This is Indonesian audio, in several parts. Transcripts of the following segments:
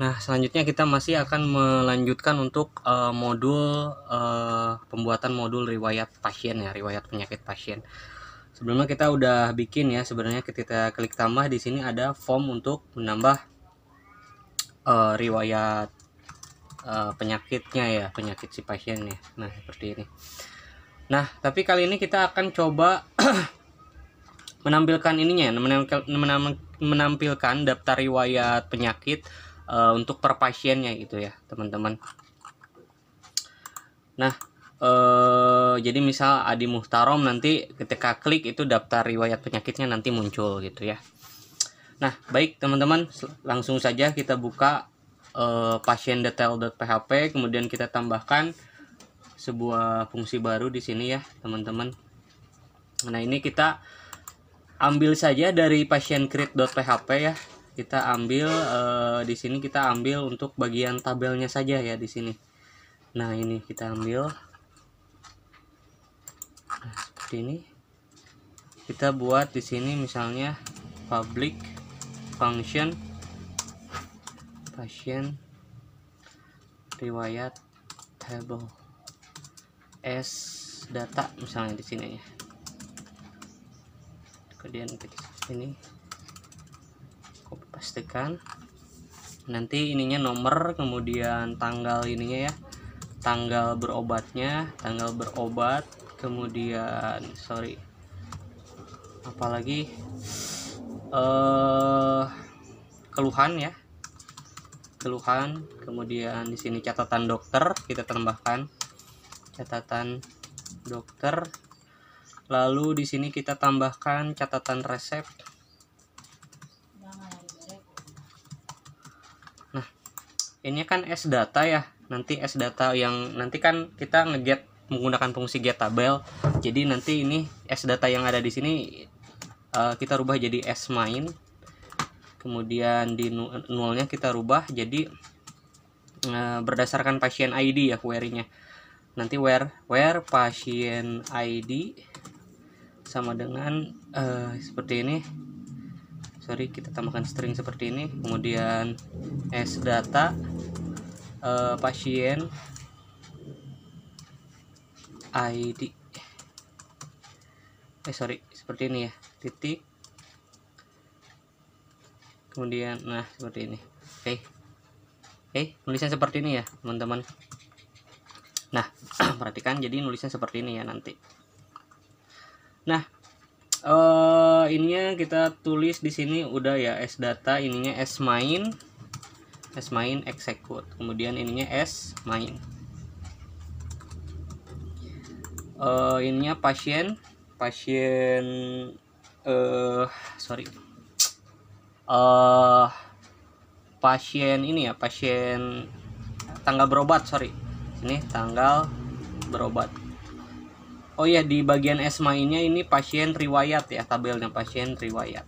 Nah, selanjutnya kita masih akan melanjutkan untuk uh, modul uh, pembuatan modul riwayat pasien ya, riwayat penyakit pasien. Sebelumnya kita udah bikin ya, sebenarnya kita klik tambah di sini ada form untuk menambah uh, riwayat uh, penyakitnya ya, penyakit si pasien ya. Nah, seperti ini. Nah, tapi kali ini kita akan coba menampilkan ininya, menampilkan, menampilkan daftar riwayat penyakit uh, untuk per pasiennya gitu ya teman-teman nah Uh, jadi misal Adi Muhtarom nanti ketika klik itu daftar riwayat penyakitnya nanti muncul gitu ya. Nah baik teman-teman langsung saja kita buka uh, pasien detail.php kemudian kita tambahkan sebuah fungsi baru di sini ya teman-teman. Nah ini kita ambil saja dari pasien create.php ya kita ambil eh, di sini kita ambil untuk bagian tabelnya saja ya di sini nah ini kita ambil nah, seperti ini kita buat di sini misalnya public function pasien riwayat table s data misalnya di sini ya kemudian kita ini pastikan nanti ininya nomor kemudian tanggal ininya ya tanggal berobatnya tanggal berobat kemudian sorry apalagi eh keluhan ya keluhan kemudian di sini catatan dokter kita tambahkan catatan dokter lalu di sini kita tambahkan catatan resep ini kan S data ya nanti S data yang nanti kan kita ngeget menggunakan fungsi get tabel jadi nanti ini S data yang ada di sini uh, kita rubah jadi S main kemudian di nolnya kita rubah jadi uh, berdasarkan pasien ID ya querynya nanti where where pasien ID sama dengan uh, seperti ini sorry kita tambahkan string seperti ini kemudian s data uh, pasien id eh sorry seperti ini ya titik kemudian nah seperti ini oke okay. oke okay, tulisan seperti ini ya teman-teman nah perhatikan jadi nulisnya seperti ini ya nanti nah uh, ininya kita tulis di sini udah ya s data ininya s main s main execute kemudian ininya s main uh, ininya pasien pasien uh, eh, sorry uh, pasien ini ya pasien tanggal berobat sorry ini tanggal berobat Oh ya di bagian mainnya ini pasien riwayat ya tabelnya pasien riwayat.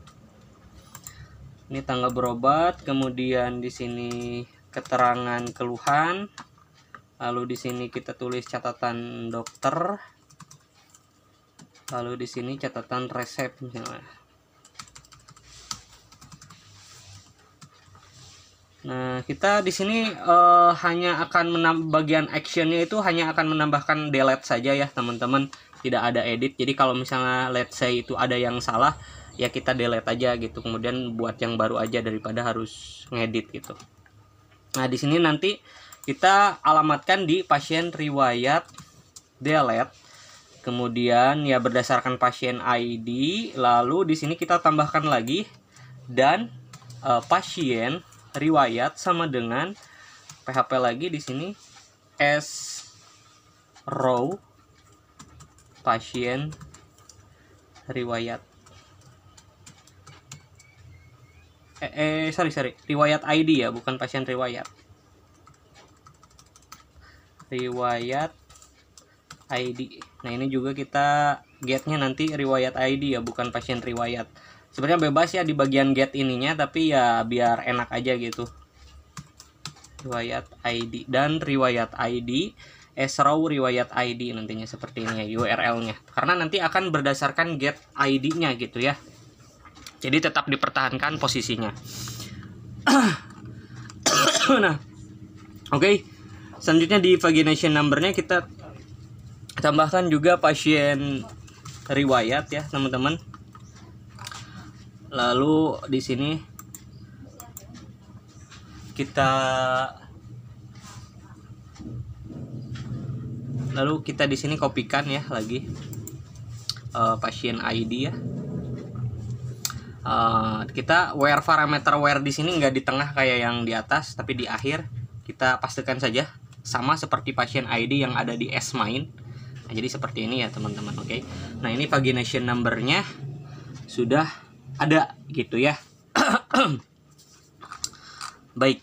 Ini tanggal berobat, kemudian di sini keterangan keluhan. Lalu di sini kita tulis catatan dokter. Lalu di sini catatan resep misalnya. Nah, kita di sini uh, hanya akan menambah bagian actionnya itu hanya akan menambahkan delete saja ya teman-teman, tidak ada edit. Jadi kalau misalnya let's say itu ada yang salah, ya kita delete aja gitu. Kemudian buat yang baru aja daripada harus ngedit gitu. Nah, di sini nanti kita alamatkan di pasien riwayat delete. Kemudian ya berdasarkan pasien ID, lalu di sini kita tambahkan lagi dan uh, pasien riwayat sama dengan PHP lagi di sini S row pasien riwayat eh, eh sorry sorry riwayat ID ya bukan pasien riwayat riwayat ID nah ini juga kita getnya nanti riwayat ID ya bukan pasien riwayat sebenarnya bebas ya di bagian get ininya tapi ya biar enak aja gitu riwayat ID dan riwayat ID esrow riwayat ID nantinya seperti ini ya URL-nya karena nanti akan berdasarkan get ID-nya gitu ya jadi tetap dipertahankan posisinya nah oke okay. selanjutnya di number nya kita tambahkan juga pasien riwayat ya teman-teman lalu di sini kita lalu kita di sini kopikan ya lagi uh, pasien ID ya uh, kita where parameter where di sini nggak di tengah kayak yang di atas tapi di akhir kita pastikan saja sama seperti pasien ID yang ada di S main nah, jadi seperti ini ya teman-teman oke okay? nah ini pagination numbernya sudah ada gitu ya baik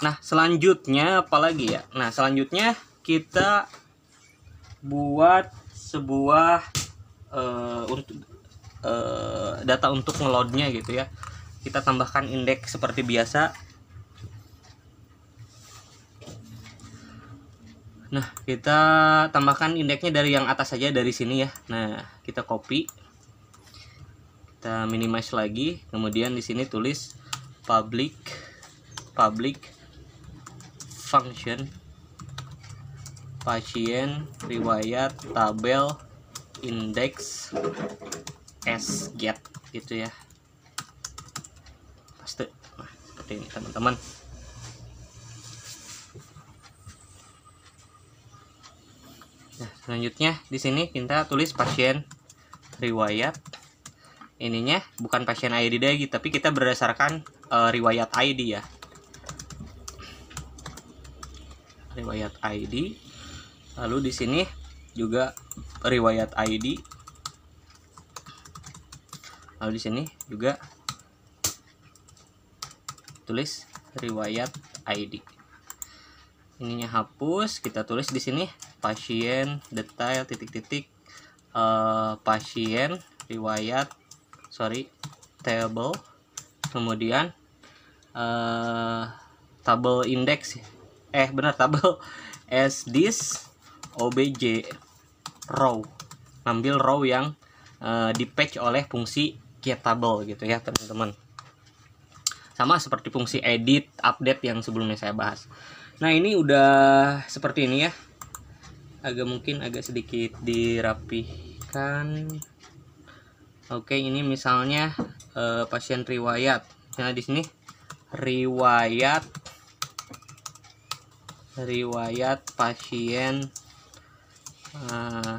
nah selanjutnya apalagi ya nah selanjutnya kita buat sebuah uh, urut, uh, data untuk ngeloadnya gitu ya kita tambahkan indeks seperti biasa nah kita tambahkan indeksnya dari yang atas saja dari sini ya nah kita copy kita minimize lagi kemudian di sini tulis public public function pasien riwayat tabel indeks s get gitu ya pasti nah, seperti ini teman-teman nah selanjutnya di sini kita tulis pasien riwayat ininya bukan pasien ID lagi tapi kita berdasarkan uh, riwayat ID ya riwayat ID lalu di sini juga riwayat ID lalu di sini juga tulis riwayat ID ininya hapus kita tulis di sini pasien detail titik-titik uh, pasien riwayat sorry table kemudian uh, tabel index eh benar tabel as this obj row ambil row yang uh, di patch oleh fungsi get table gitu ya teman-teman sama seperti fungsi edit update yang sebelumnya saya bahas nah ini udah seperti ini ya agak mungkin agak sedikit dirapihkan Oke, ini misalnya eh, pasien riwayat. Nah, di sini riwayat riwayat pasien eh,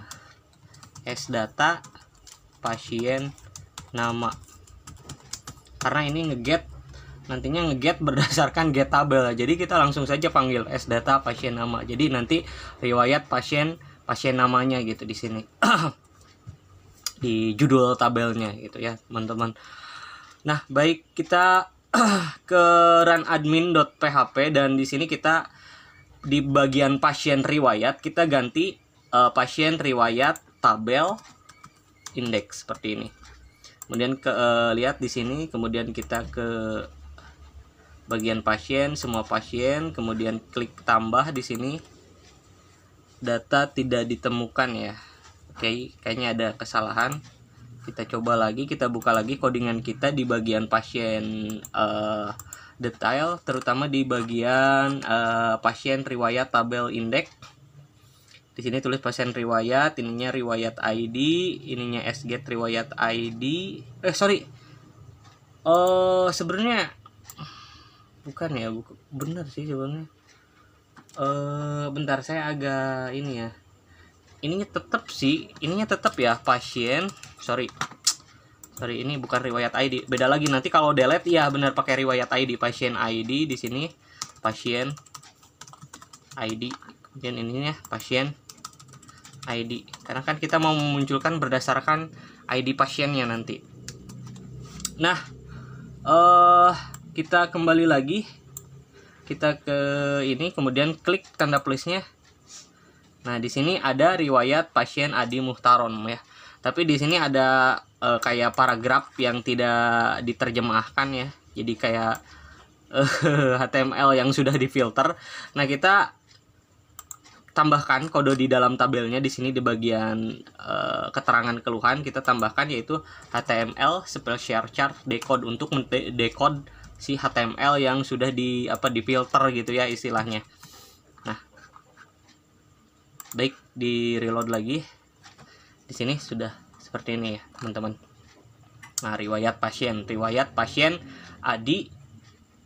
S data pasien nama. Karena ini ngeget nantinya ngeget berdasarkan get tabel jadi kita langsung saja panggil s data pasien nama jadi nanti riwayat pasien pasien namanya gitu di sini di judul tabelnya gitu ya teman-teman nah baik kita ke run admin.php dan di sini kita di bagian pasien riwayat kita ganti uh, pasien riwayat tabel indeks seperti ini kemudian ke uh, lihat di sini kemudian kita ke bagian pasien semua pasien kemudian klik tambah di sini data tidak ditemukan ya oke okay, kayaknya ada kesalahan kita coba lagi kita buka lagi codingan kita di bagian pasien uh, detail terutama di bagian uh, pasien riwayat tabel indeks di sini tulis pasien riwayat ininya riwayat ID ininya SG riwayat ID eh sorry oh sebenarnya bukan ya bener sih sebenarnya eh bentar saya agak ini ya ininya tetap sih ininya tetap ya pasien sorry sorry ini bukan riwayat ID beda lagi nanti kalau delete ya benar pakai riwayat ID pasien ID di sini pasien ID kemudian ininya pasien ID karena kan kita mau memunculkan berdasarkan ID pasiennya nanti nah uh, kita kembali lagi kita ke ini kemudian klik tanda plusnya Nah, di sini ada riwayat pasien Adi Muhtaron ya. Tapi di sini ada e, kayak paragraf yang tidak diterjemahkan ya. Jadi kayak e, eh, HTML yang sudah difilter. Nah, kita tambahkan kode di dalam tabelnya di sini di bagian e, keterangan keluhan kita tambahkan yaitu HTML spell share chart decode untuk decode si HTML yang sudah di apa difilter gitu ya istilahnya baik di reload lagi di sini sudah seperti ini ya teman-teman nah riwayat pasien riwayat pasien Adi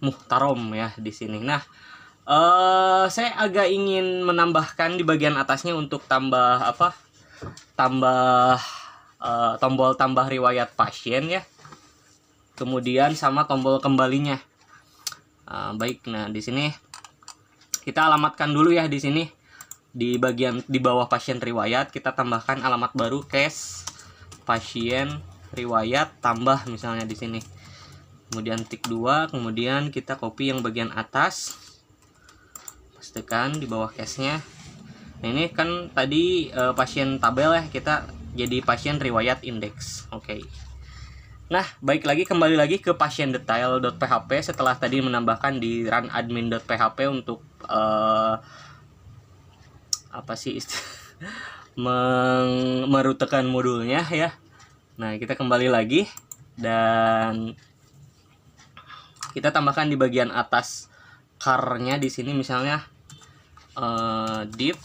Muhtarom ya di sini nah Uh, saya agak ingin menambahkan di bagian atasnya untuk tambah apa tambah uh, tombol tambah riwayat pasien ya kemudian sama tombol kembalinya uh, baik nah di sini kita alamatkan dulu ya di sini di bagian di bawah pasien riwayat kita tambahkan alamat baru case pasien riwayat tambah misalnya di sini kemudian tik dua kemudian kita copy yang bagian atas pastikan di bawah case nya nah ini kan tadi e, pasien tabel ya kita jadi pasien riwayat indeks oke okay. Nah, baik lagi kembali lagi ke pasien detail.php setelah tadi menambahkan di run admin.php untuk eh, apa sih meng merutekan modulnya ya nah kita kembali lagi dan kita tambahkan di bagian atas karnya di sini misalnya uh, div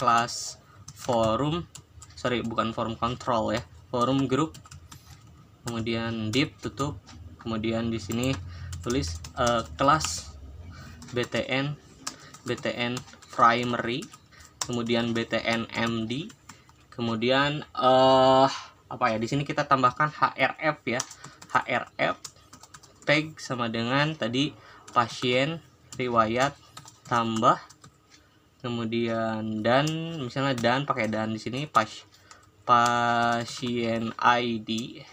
class forum sorry bukan forum control ya forum group kemudian div tutup kemudian di sini tulis uh, kelas btn btn primary kemudian BTNMD, kemudian uh, apa ya? Di sini kita tambahkan HRF ya. HRF tag sama dengan tadi pasien riwayat tambah kemudian dan misalnya dan pakai dan di sini pas pasien ID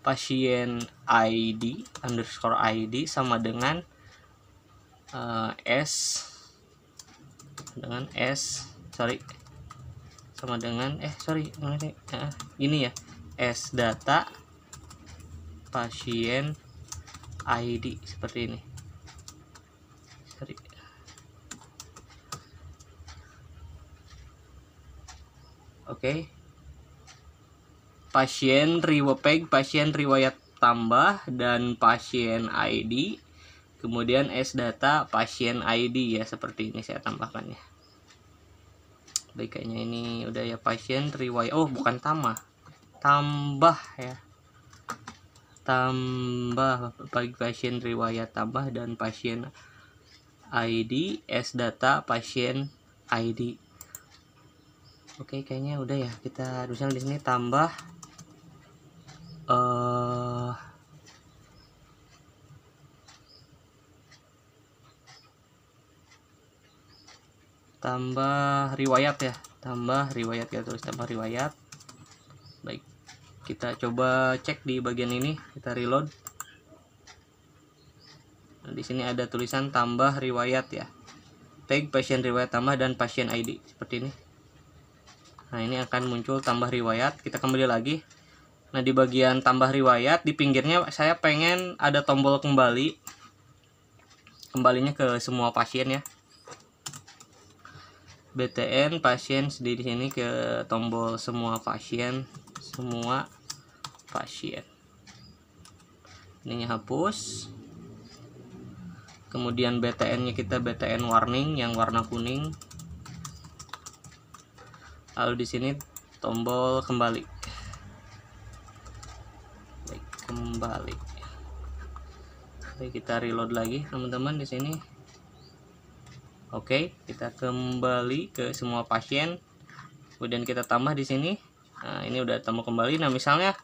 pasien ID underscore ID sama dengan uh, S dengan S sorry sama dengan eh sorry mana nih ah, ini ya S data pasien ID seperti ini sorry oke okay. pasien riwayat pasien riwayat tambah dan pasien ID kemudian S data pasien ID ya seperti ini saya tambahkan ya baik kayaknya ini udah ya pasien riwayat oh bukan tambah tambah ya tambah bagi pasien riwayat tambah dan pasien ID S data pasien ID oke kayaknya udah ya kita harusnya di sini tambah eh uh, tambah riwayat ya tambah riwayat ya, tulis tambah riwayat baik kita coba cek di bagian ini kita reload nah, di sini ada tulisan tambah riwayat ya tag pasien riwayat tambah dan pasien ID seperti ini nah ini akan muncul tambah riwayat kita kembali lagi nah di bagian tambah riwayat di pinggirnya saya pengen ada tombol kembali kembalinya ke semua pasien ya BTN pasien di sini ke tombol semua pasien semua pasien ini hapus kemudian BTN nya kita BTN warning yang warna kuning lalu di sini tombol kembali kembali Oke, kita reload lagi teman-teman di sini Oke, kita kembali ke semua pasien. Kemudian kita tambah di sini. Nah, ini udah tambah kembali. Nah, misalnya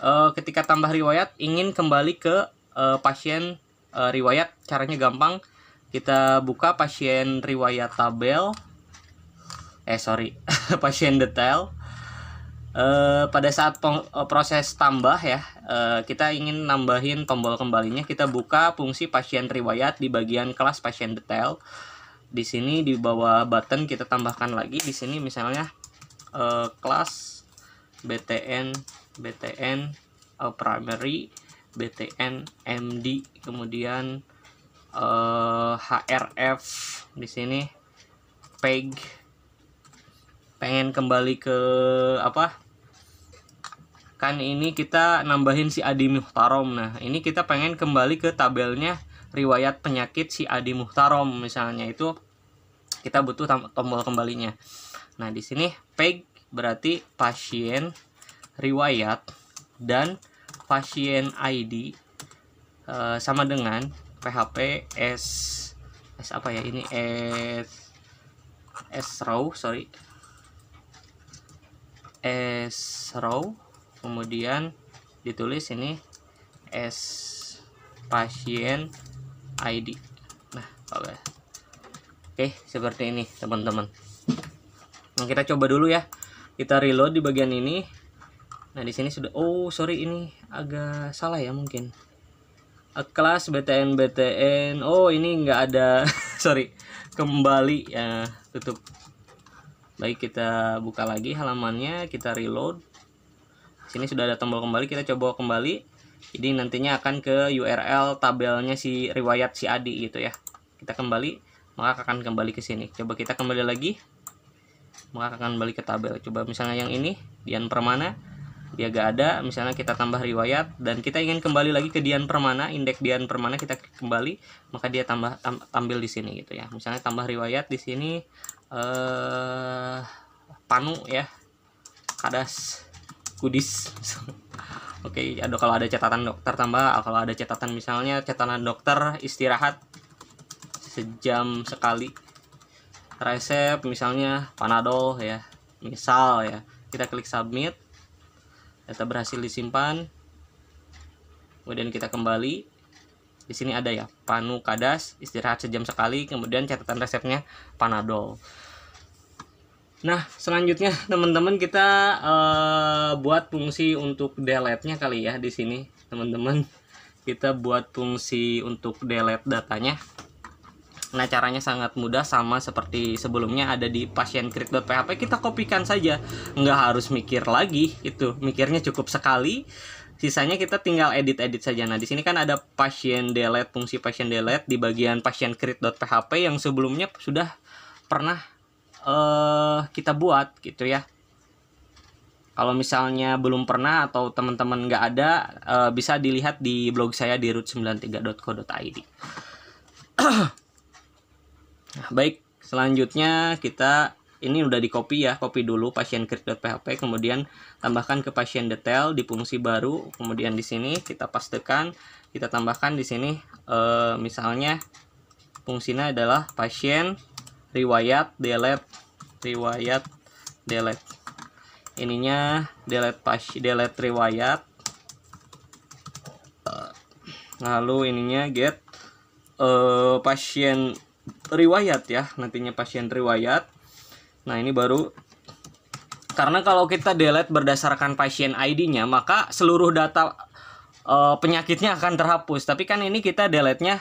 eh, ketika tambah riwayat ingin kembali ke eh, pasien eh, riwayat, caranya gampang. Kita buka pasien riwayat tabel. Eh, sorry, pasien detail. pada saat proses tambah ya, kita ingin nambahin tombol kembalinya. Kita buka fungsi pasien riwayat di bagian kelas pasien detail di sini di bawah button kita tambahkan lagi di sini misalnya eh, kelas uh, BTN BTN uh, eh, primary BTN MD kemudian uh, eh, HRF di sini PEG pengen kembali ke apa kan ini kita nambahin si Adi Muhtarom nah ini kita pengen kembali ke tabelnya riwayat penyakit si Adi Muhtarom misalnya itu kita butuh tombol kembalinya. Nah, di sini PEG berarti pasien riwayat dan pasien ID e, eh, sama dengan PHP S S apa ya ini S S row sorry S row kemudian ditulis ini S pasien ID nah ya. oke okay, seperti ini teman-teman nah, kita coba dulu ya kita reload di bagian ini nah di sini sudah oh sorry ini agak salah ya mungkin A class BTN BTN oh ini enggak ada sorry kembali ya tutup baik kita buka lagi halamannya kita reload Di sini sudah ada tombol kembali kita coba kembali jadi nantinya akan ke URL tabelnya si riwayat si Adi gitu ya. Kita kembali, maka akan kembali ke sini. Coba kita kembali lagi, maka akan kembali ke tabel. Coba misalnya yang ini, Dian Permana, dia gak ada. Misalnya kita tambah riwayat, dan kita ingin kembali lagi ke Dian Permana, indeks Dian Permana kita kembali, maka dia tambah tampil di sini gitu ya. Misalnya tambah riwayat di sini, eh, Panu ya, Kadas, Kudis. Oke, okay, ada kalau ada catatan dokter tambah, kalau ada catatan misalnya catatan dokter istirahat sejam sekali. Resep misalnya Panadol ya. Misal ya. Kita klik submit. Data berhasil disimpan. Kemudian kita kembali. Di sini ada ya, Panu Kadas istirahat sejam sekali, kemudian catatan resepnya Panadol. Nah, selanjutnya teman-teman kita uh, buat fungsi untuk delete-nya kali ya di sini, teman-teman. Kita buat fungsi untuk delete datanya. Nah, caranya sangat mudah sama seperti sebelumnya ada di pasien php kita kopikan saja. Nggak harus mikir lagi itu. Mikirnya cukup sekali. Sisanya kita tinggal edit-edit saja. Nah, di sini kan ada pasien delete, fungsi pasien delete di bagian pasien php yang sebelumnya sudah pernah uh, kita buat gitu ya kalau misalnya belum pernah atau teman-teman nggak ada uh, bisa dilihat di blog saya di root93.co.id baik selanjutnya kita ini udah di copy ya copy dulu pasien create.php kemudian tambahkan ke pasien detail di fungsi baru kemudian di sini kita pastekan kita tambahkan di sini uh, misalnya fungsinya adalah pasien riwayat delete riwayat delete ininya delete pas delete riwayat eh, lalu ininya get uh, pasien riwayat ya nantinya pasien riwayat nah ini baru karena kalau kita delete berdasarkan pasien ID-nya maka seluruh data uh, penyakitnya akan terhapus tapi kan ini kita delete-nya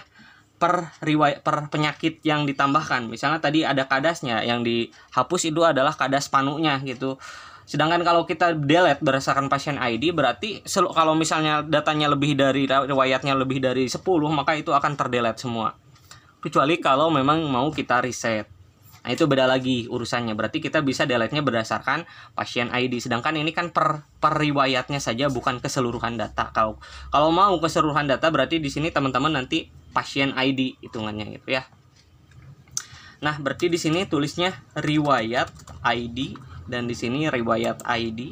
per riwayat per penyakit yang ditambahkan. Misalnya tadi ada kadasnya yang dihapus itu adalah kadas panunya gitu. Sedangkan kalau kita delete berdasarkan pasien ID berarti kalau misalnya datanya lebih dari riwayatnya lebih dari 10 maka itu akan terdelete semua. Kecuali kalau memang mau kita reset. Nah, itu beda lagi urusannya. Berarti kita bisa delete-nya berdasarkan pasien ID. Sedangkan ini kan per per riwayatnya saja bukan keseluruhan data. Kalau kalau mau keseluruhan data berarti di sini teman-teman nanti pasien ID hitungannya gitu ya. Nah, berarti di sini tulisnya riwayat ID dan di sini riwayat ID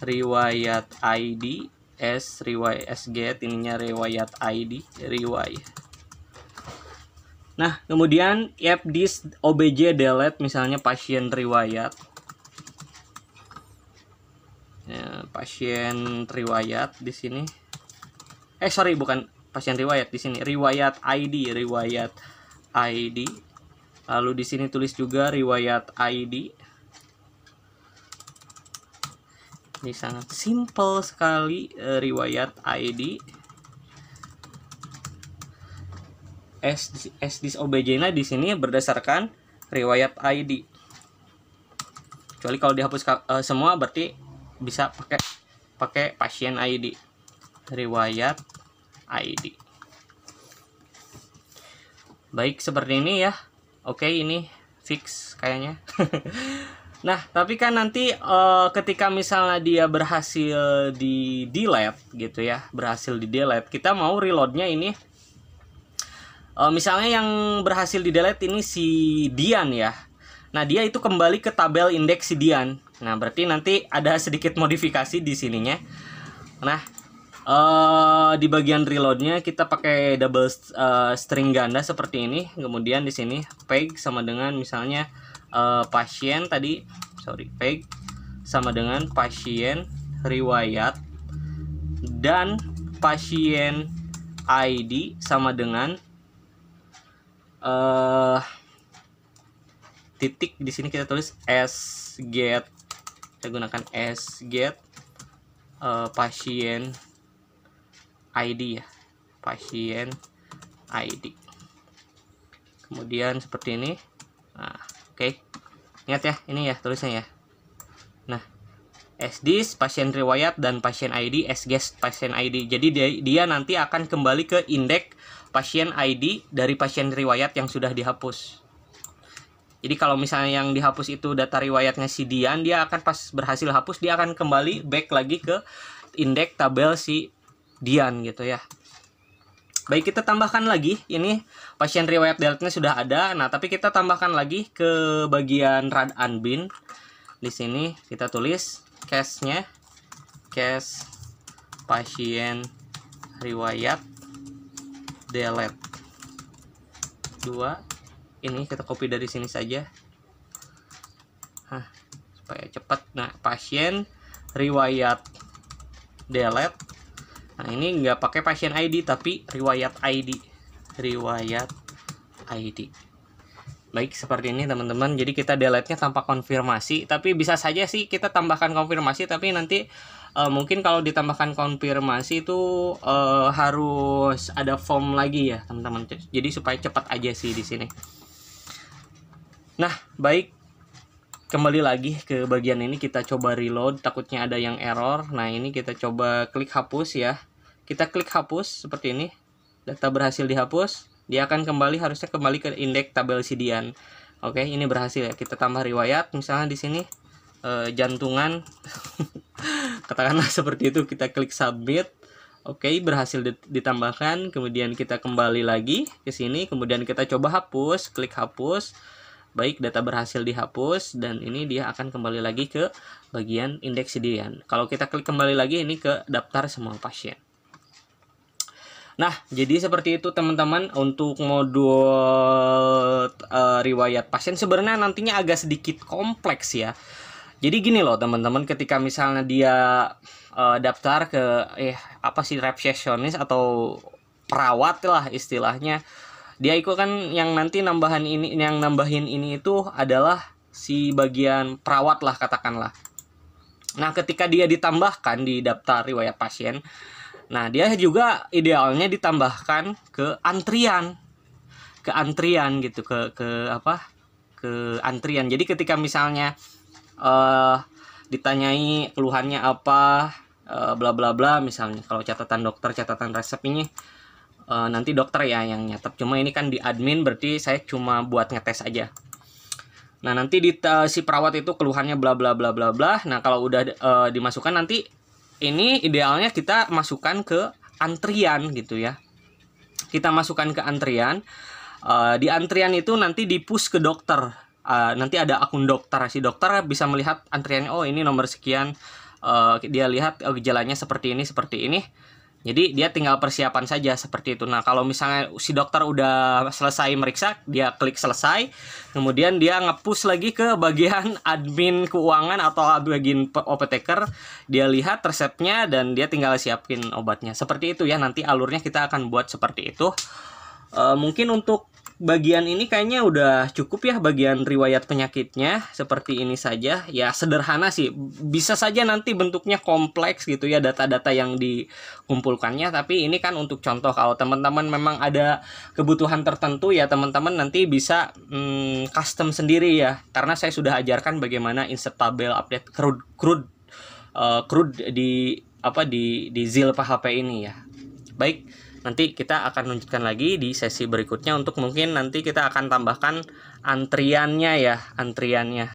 riwayat ID S riwayat SG ininya riwayat ID riwayat Nah, kemudian yep this obj delete misalnya pasien riwayat. Ya, pasien riwayat di sini. Eh sorry bukan pasien riwayat di sini. Riwayat ID, riwayat ID. Lalu di sini tulis juga riwayat ID. Ini sangat simple sekali eh, riwayat ID. S S disobeynya di sini berdasarkan riwayat ID. Kecuali kalau dihapus uh, semua berarti bisa pakai pakai pasien ID. Riwayat ID. Baik, seperti ini ya. Oke, ini fix kayaknya. nah, tapi kan nanti e, ketika misalnya dia berhasil di delete gitu ya, berhasil di delete, kita mau reloadnya ini Uh, misalnya yang berhasil di delete ini si Dian ya. Nah, dia itu kembali ke tabel indeks si Dian. Nah, berarti nanti ada sedikit modifikasi di sininya. Nah, uh, di bagian reloadnya kita pakai double uh, string ganda seperti ini. Kemudian di sini peg sama dengan misalnya uh, pasien tadi, sorry, peg sama dengan pasien riwayat dan pasien ID sama dengan uh, titik di sini kita tulis s get kita gunakan s get uh, pasien ID ya pasien ID kemudian seperti ini nah, oke okay. ingat ya ini ya tulisnya ya SDIS, pasien riwayat, dan pasien ID, SGES, pasien ID. Jadi dia, dia nanti akan kembali ke indeks pasien ID dari pasien riwayat yang sudah dihapus. Jadi kalau misalnya yang dihapus itu data riwayatnya si Dian, dia akan pas berhasil hapus, dia akan kembali back lagi ke indeks tabel si Dian gitu ya. Baik, kita tambahkan lagi. Ini pasien riwayat delta sudah ada. Nah, tapi kita tambahkan lagi ke bagian rad unbin. Di sini kita tulis case-nya case pasien riwayat delete dua ini kita copy dari sini saja Hah, supaya cepat nah pasien riwayat delete nah ini nggak pakai pasien ID tapi riwayat ID riwayat ID Baik, seperti ini teman-teman. Jadi kita delete-nya tanpa konfirmasi, tapi bisa saja sih kita tambahkan konfirmasi tapi nanti uh, mungkin kalau ditambahkan konfirmasi itu uh, harus ada form lagi ya, teman-teman. Jadi supaya cepat aja sih di sini. Nah, baik kembali lagi ke bagian ini kita coba reload takutnya ada yang error nah ini kita coba klik hapus ya kita klik hapus seperti ini data berhasil dihapus dia akan kembali harusnya kembali ke indeks tabel sidian oke ini berhasil ya kita tambah riwayat misalnya di sini e, jantungan katakanlah seperti itu kita klik submit oke berhasil ditambahkan kemudian kita kembali lagi ke sini kemudian kita coba hapus klik hapus baik data berhasil dihapus dan ini dia akan kembali lagi ke bagian indeks sidian kalau kita klik kembali lagi ini ke daftar semua pasien Nah, jadi seperti itu teman-teman untuk modul uh, riwayat pasien sebenarnya nantinya agak sedikit kompleks ya. Jadi gini loh teman-teman ketika misalnya dia uh, daftar ke eh apa sih resepsionis atau perawat lah istilahnya. Dia itu kan yang nanti nambahan ini yang nambahin ini itu adalah si bagian perawat lah katakanlah. Nah, ketika dia ditambahkan di daftar riwayat pasien, Nah, dia juga idealnya ditambahkan ke antrian. Ke antrian gitu, ke ke apa? Ke antrian. Jadi ketika misalnya uh, ditanyai keluhannya apa, eh, bla bla bla misalnya kalau catatan dokter, catatan resep ini uh, nanti dokter ya yang nyatap Cuma ini kan di admin berarti saya cuma buat ngetes aja. Nah, nanti di uh, si perawat itu keluhannya bla bla bla bla bla. Nah, kalau udah uh, dimasukkan nanti ini idealnya kita masukkan ke antrian gitu ya kita masukkan ke antrian uh, di antrian itu nanti di push ke dokter uh, nanti ada akun dokter si dokter bisa melihat antriannya oh ini nomor sekian uh, dia lihat oh, gejalanya seperti ini seperti ini jadi dia tinggal persiapan saja seperti itu. Nah, kalau misalnya si dokter udah selesai meriksa, dia klik selesai, kemudian dia ngepush lagi ke bagian admin keuangan atau bagian apoteker, dia lihat resepnya dan dia tinggal siapin obatnya. Seperti itu ya nanti alurnya kita akan buat seperti itu. E, mungkin untuk bagian ini kayaknya udah cukup ya bagian riwayat penyakitnya seperti ini saja ya sederhana sih bisa saja nanti bentuknya kompleks gitu ya data-data yang dikumpulkannya tapi ini kan untuk contoh kalau teman-teman memang ada kebutuhan tertentu ya teman-teman nanti bisa hmm, custom sendiri ya karena saya sudah ajarkan bagaimana insert tabel update crude crude uh, crude di apa di di ZIL PHP ini ya baik Nanti kita akan lanjutkan lagi di sesi berikutnya untuk mungkin nanti kita akan tambahkan antriannya ya, antriannya.